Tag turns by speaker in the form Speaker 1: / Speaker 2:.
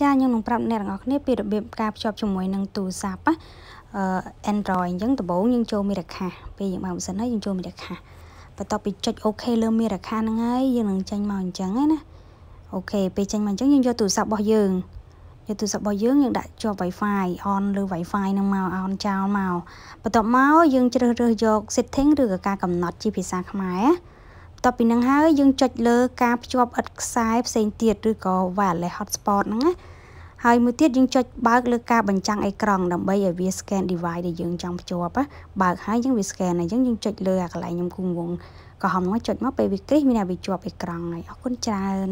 Speaker 1: ចាខ្ញុំនឹងប្រាប់អ្នកទាំងអស់គ្នាពីរបៀបការភ្ជាប់ជាមួយនឹងទូរស័ព្ទណាអឺ Android អញ្ចឹងដំបូងយើងចូលមេរខាពេលយើងបើកម៉ាស៊ីនហើយយើងចូលមេរខាបន្ទាប់ពីចុច OK លើមេរខាហ្នឹងហើយយើងនឹងចេញមកអញ្ចឹងណាអូខេពេលចេញមកអញ្ចឹងយើងយកទូរស័ព្ទរបស់យើងយកទូរស័ព្ទរបស់យើងយើងដាក់ជាប់ Wi-Fi on ឬ Wi-Fi ហ្នឹងមក on ចោលមកបន្ទាប់មកយើងជ្រើសរើសយក setting ឬក៏ការកំណត់ជាភាសាខ្មែរណាបន្ទាប់ពីនឹងហើយយើងចុចលើការភ្ជាប់ឥតខ្សែផ្សេងទៀតឬក៏ wireless hotspot ហ្នឹងណាហើយមួយទៀតយើងចុចបើកលើការបញ្ចាំងអេក្រង់ដើម្បីឲ្យវា scan device ដែលយើងចង់ភ្ជាប់បើកហើយយើងវា scan ហើយយើងយើងចុចលើអាកន្លែងខ្ញុំគូងងក្រហមហ្នឹងចុចមកពេលវាគ្រីសមានតែវាជាប់អេក្រង់ហើយអរគុណច្រើន